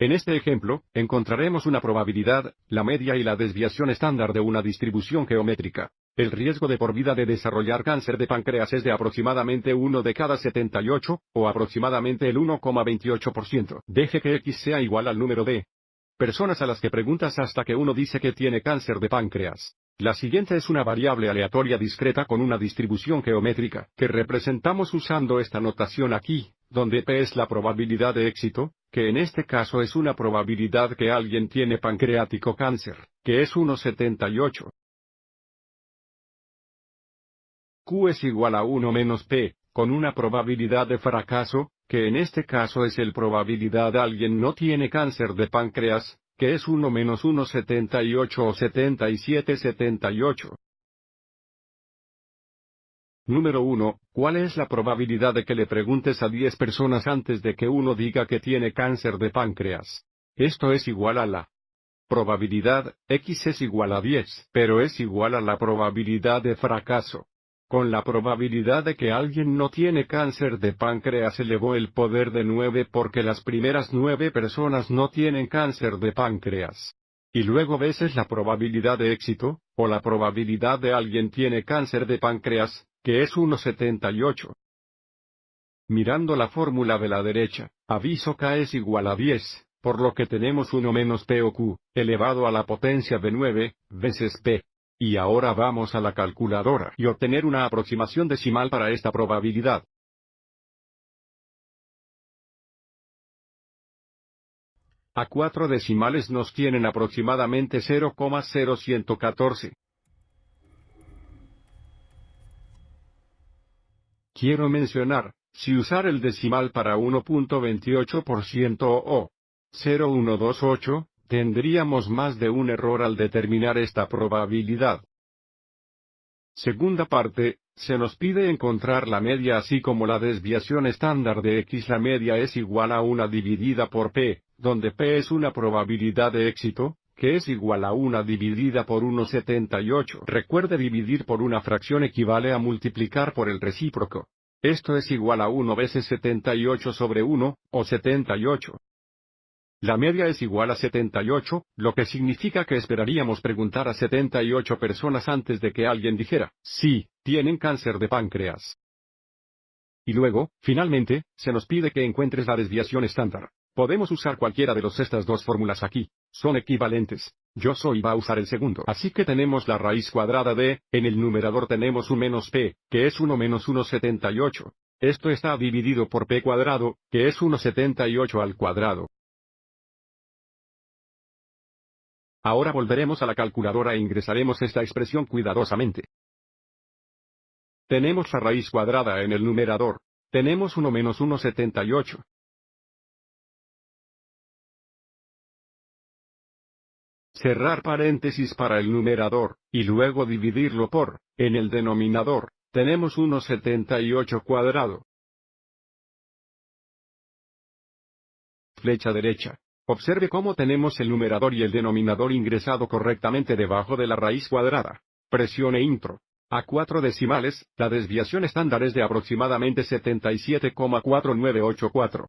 En este ejemplo, encontraremos una probabilidad, la media y la desviación estándar de una distribución geométrica. El riesgo de por vida de desarrollar cáncer de páncreas es de aproximadamente 1 de cada 78, o aproximadamente el 1,28%. Deje que X sea igual al número de personas a las que preguntas hasta que uno dice que tiene cáncer de páncreas. La siguiente es una variable aleatoria discreta con una distribución geométrica, que representamos usando esta notación aquí, donde P es la probabilidad de éxito, que en este caso es una probabilidad que alguien tiene pancreático cáncer, que es 1,78. Q es igual a 1 menos P, con una probabilidad de fracaso, que en este caso es el probabilidad alguien no tiene cáncer de páncreas, que es 1 menos 1,78 o 77,78. Número 1. ¿Cuál es la probabilidad de que le preguntes a 10 personas antes de que uno diga que tiene cáncer de páncreas? Esto es igual a la probabilidad, x es igual a 10, pero es igual a la probabilidad de fracaso. Con la probabilidad de que alguien no tiene cáncer de páncreas elevó el poder de 9 porque las primeras 9 personas no tienen cáncer de páncreas. Y luego ves la probabilidad de éxito, o la probabilidad de alguien tiene cáncer de páncreas, que es 1,78. Mirando la fórmula de la derecha, aviso K es igual a 10, por lo que tenemos 1 menos P o Q, elevado a la potencia de 9, veces P. Y ahora vamos a la calculadora y obtener una aproximación decimal para esta probabilidad. A cuatro decimales nos tienen aproximadamente 0,0114. Quiero mencionar, si usar el decimal para 1.28% o 0,128, tendríamos más de un error al determinar esta probabilidad. Segunda parte, se nos pide encontrar la media así como la desviación estándar de x. La media es igual a una dividida por p, donde p es una probabilidad de éxito, que es igual a 1 dividida por 1,78. Recuerde dividir por una fracción equivale a multiplicar por el recíproco. Esto es igual a 1 veces 78 sobre 1, o 78. La media es igual a 78, lo que significa que esperaríamos preguntar a 78 personas antes de que alguien dijera, sí, tienen cáncer de páncreas. Y luego, finalmente, se nos pide que encuentres la desviación estándar. Podemos usar cualquiera de estas dos fórmulas aquí. Son equivalentes. Yo soy va a usar el segundo. Así que tenemos la raíz cuadrada de, en el numerador tenemos un menos p, que es 1 menos 1,78. Esto está dividido por p cuadrado, que es 1,78 al cuadrado. Ahora volveremos a la calculadora e ingresaremos esta expresión cuidadosamente. Tenemos la raíz cuadrada en el numerador. Tenemos 1 menos 1,78. cerrar paréntesis para el numerador, y luego dividirlo por, en el denominador, tenemos 1,78 cuadrado. Flecha derecha. Observe cómo tenemos el numerador y el denominador ingresado correctamente debajo de la raíz cuadrada. Presione intro. A cuatro decimales, la desviación estándar es de aproximadamente 77,4984.